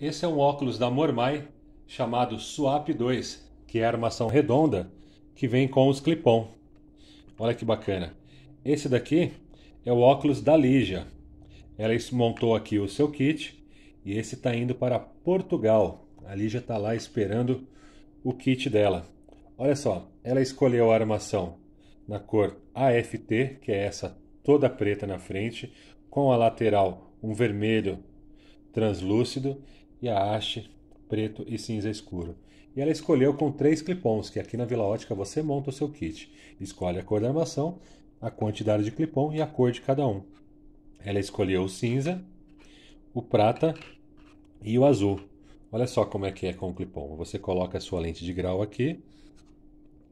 Esse é um óculos da Mormai chamado Swap 2, que é a armação redonda que vem com os clipon. Olha que bacana. Esse daqui é o óculos da Lígia. Ela montou aqui o seu kit e esse está indo para Portugal. A Lígia está lá esperando o kit dela. Olha só, ela escolheu a armação na cor AFT, que é essa toda preta na frente, com a lateral um vermelho translúcido e a haste preto e cinza escuro. E ela escolheu com três clipons, que aqui na Vila Ótica você monta o seu kit. Escolhe a cor da armação, a quantidade de clipon e a cor de cada um. Ela escolheu o cinza, o prata e o azul. Olha só como é que é com o clipon. Você coloca a sua lente de grau aqui.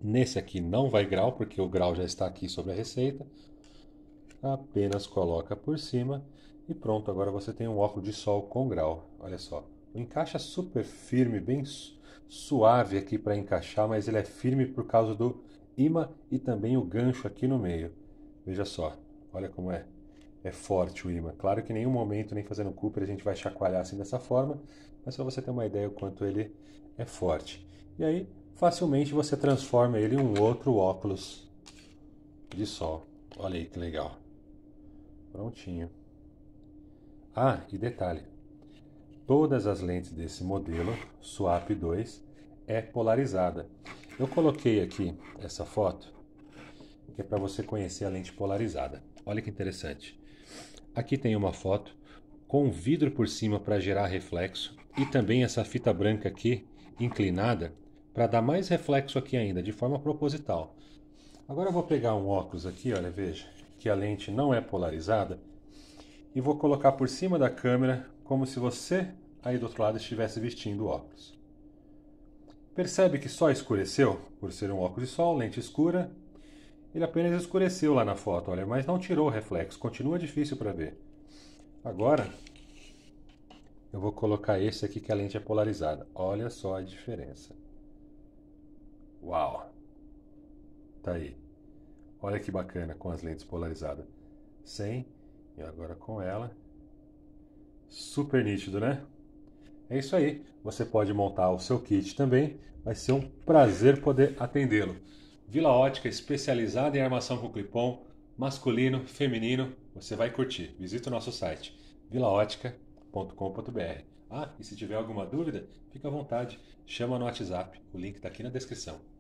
Nesse aqui não vai grau, porque o grau já está aqui sobre a receita. Apenas coloca por cima e pronto. Agora você tem um óculos de sol com grau. Olha só. Encaixa super firme, bem suave aqui para encaixar, mas ele é firme por causa do imã e também o gancho aqui no meio. Veja só, olha como é. É forte o imã. Claro que em nenhum momento, nem fazendo Cooper, a gente vai chacoalhar assim dessa forma, mas só você ter uma ideia o quanto ele é forte. E aí, facilmente você transforma ele em um outro óculos de sol. Olha aí que legal. Prontinho. Ah, e detalhe, todas as lentes desse modelo, Swap 2, é polarizada. Eu coloquei aqui essa foto, que é para você conhecer a lente polarizada. Olha que interessante. Aqui tem uma foto com um vidro por cima para gerar reflexo e também essa fita branca aqui inclinada para dar mais reflexo aqui ainda, de forma proposital. Agora eu vou pegar um óculos aqui, olha, veja, que a lente não é polarizada e vou colocar por cima da câmera como se você, aí do outro lado, estivesse vestindo óculos. Percebe que só escureceu, por ser um óculos de sol, lente escura. Ele apenas escureceu lá na foto, olha, mas não tirou o reflexo, continua difícil para ver. Agora, eu vou colocar esse aqui que a lente é polarizada. Olha só a diferença. Uau! Tá aí. Olha que bacana com as lentes polarizadas. Sem, e agora com ela, Super nítido, né? É isso aí. Você pode montar o seu kit também. Vai ser um prazer poder atendê-lo. Vila Ótica especializada em armação com clipom, masculino, feminino. Você vai curtir. Visita o nosso site vilaótica.com.br. Ah, e se tiver alguma dúvida, fica à vontade. Chama no WhatsApp. O link está aqui na descrição.